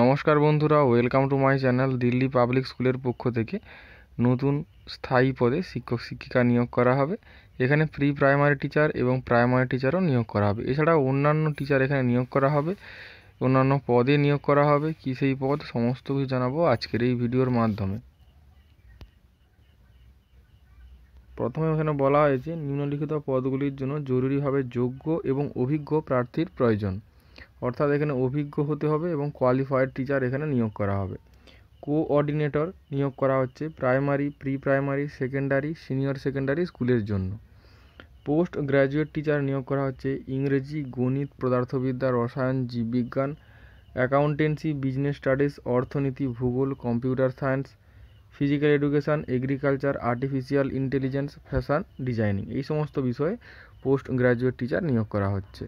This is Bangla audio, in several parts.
নমস্কার বন্ধুরা welcome to my channel Delhi public স্কুলের পক্ষ থেকে নতুন স্থায়ী পদে শিক্ষক শিক্ষিকা নিয়োগ করা হবে এখানে প্রি প্রাইমারি টিচার এবং প্রাইমারি টিচারও নিয়োগ করা হবে এছাড়া অন্যান্য টিচার এখানে নিয়োগ করা হবে অন্যান্য পদে নিয়োগ করা হবে কী সেই পদ সমস্ত কিছু জানাবো আজকের এই ভিডিওর মাধ্যমে প্রথমে এখানে বলা হয়েছে নিম্নলিখিত পদগুলির জন্য জরুরিভাবে যোগ্য এবং অভিজ্ঞ প্রার্থীর প্রয়োজন অর্থাৎ এখানে অভিজ্ঞ হতে হবে এবং কোয়ালিফায়েড টিচার এখানে নিয়োগ করা হবে কোঅর্ডিনেটর নিয়োগ করা হচ্ছে primary pre primary secondary senior secondary স্কুলের জন্য পোস্ট গ্র্যাজুয়েট টিচার নিয়োগ করা হচ্ছে ইংরেজি গণিত পদার্থবিদ্যা রসায়ন জীববিজ্ঞান অ্যাকাউন্টেন্সি বিজনেস স্টাডিজ অর্থনীতি ভূগোল computer science physical education agriculture artificial intelligence fashion designing এই সমস্ত বিষয়ে পোস্ট গ্র্যাজুয়েট টিচার নিয়োগ করা হচ্ছে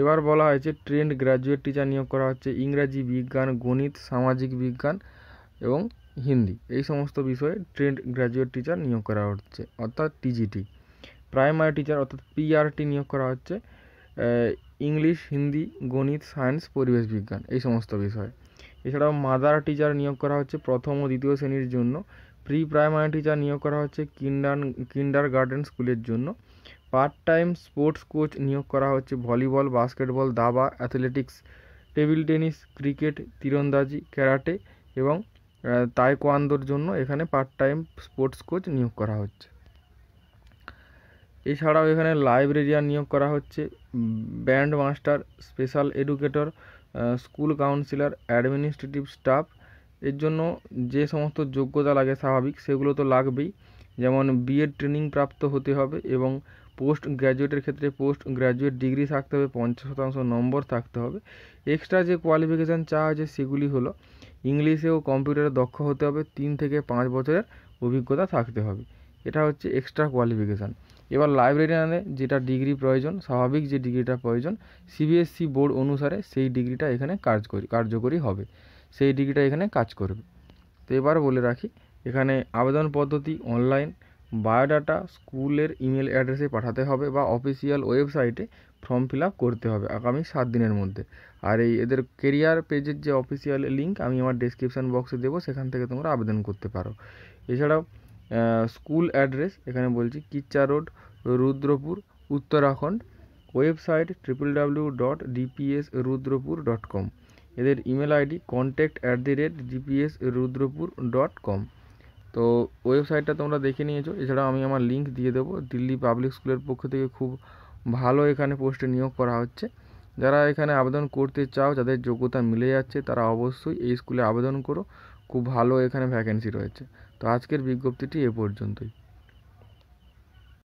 এবার বলা হয়েছে ট্রেন্ড গ্র্যাজুয়েট টিচার নিয়োগ করা হচ্ছে ইংরাজি বিজ্ঞান গণিত সামাজিক বিজ্ঞান এবং হিন্দি এই সমস্ত বিষয়ে ট্রেন্ড গ্র্যাজুয়েট টিচার নিয়োগ করা হচ্ছে অর্থাৎ টিজিটি প্রাইমারি টিচার অর্থাৎ পিআরটি নিয়োগ করা হচ্ছে ইংলিশ হিন্দি গণিত সায়েন্স পরিবেশ বিজ্ঞান এই সমস্ত বিষয়ে এছাড়াও মাদার টিচার নিয়োগ করা হচ্ছে প্রথম ও দ্বিতীয় শ্রেণীর জন্য প্রি প্রাইমারি টিচার নিয়োগ করা হচ্ছে কিন্ডার কিন্ডার গার্ডেন স্কুলের জন্য পার্ট টাইম স্পোর্টস কোচ নিয়োগ করা হচ্ছে ভলিবল বাস্কেটবল দাবা অ্যাথলেটিক্স টেবিল টেনিস ক্রিকেট তীরন্দাজি ক্যারাটে এবং তাইকোয়ান্দোর জন্য এখানে পার্ট টাইম স্পোর্টস কোচ নিয়োগ করা হচ্ছে এছাড়াও এখানে লাইব্রেরিয়ান নিয়োগ করা হচ্ছে band master special educator school counsellor administrative staff এর জন্য যে সমস্ত যোগ্যতা লাগে স্বাভাবিক সেগুলো তো লাগবেই যেমন বিএড ট্রেনিং প্রাপ্ত হতে হবে এবং পোস্ট গ্র্যাজুয়েটের ক্ষেত্রে পোস্ট গ্র্যাজুয়েট ডিগ্রি থাকতে হবে পঞ্চাশ শতাংশ নম্বর থাকতে হবে এক্সট্রা যে কোয়ালিফিকেশান চাওয়া হয়েছে সেগুলি হলো ইংলিশে ও কম্পিউটারে দক্ষ হতে হবে তিন থেকে পাঁচ বছরের অভিজ্ঞতা থাকতে হবে এটা হচ্ছে এক্সট্রা কোয়ালিফিকেশান এবার লাইব্রেরিয়ানে যেটা ডিগ্রি প্রয়োজন স্বাভাবিক যে ডিগ্রিটা প্রয়োজন সিবিএসসি বোর্ড অনুসারে সেই ডিগ্রিটা এখানে কাজ করি কার্যকরী হবে সেই ডিগ্রিটা এখানে কাজ করবে তো এবার বলে রাখি এখানে আবেদন পদ্ধতি অনলাইন বায়োডাটা স্কুলের ইমেল অ্যাড্রেসে পাঠাতে হবে বা অফিসিয়াল ওয়েবসাইটে ফর্ম ফিল আপ করতে হবে আগামী সাত দিনের মধ্যে আর এই এদের কেরিয়ার পেজের যে অফিসিয়াল লিঙ্ক আমি আমার ডিসক্রিপশান বক্সে দেবো সেখান থেকে তোমরা আবেদন করতে পারো এছাড়াও স্কুল অ্যাড্রেস এখানে বলছি Kichha road Rudrapur Uttarakhand website triple W dot DPS Rudrapur dot com এদের email ID contact at the rate DPS Rudrapur dot com তো ওয়েবসাইটটা তোমরা দেখে নিয়েছো এছাড়া আমি আমার লিঙ্ক দিয়ে দেবো দিল্লি পাবলিক স্কুলের পক্ষ থেকে খুব ভালো এখানে পোস্টে নিয়োগ করা হচ্ছে যারা এখানে আবেদন করতে চাও যাদের যোগ্যতা মিলে যাচ্ছে তারা অবশ্যই এই স্কুলে আবেদন করো খুব ভালো এখানে ভ্যাকেন্সি রয়েছে তো আজকের বিজ্ঞপ্তিটি এ পর্যন্তই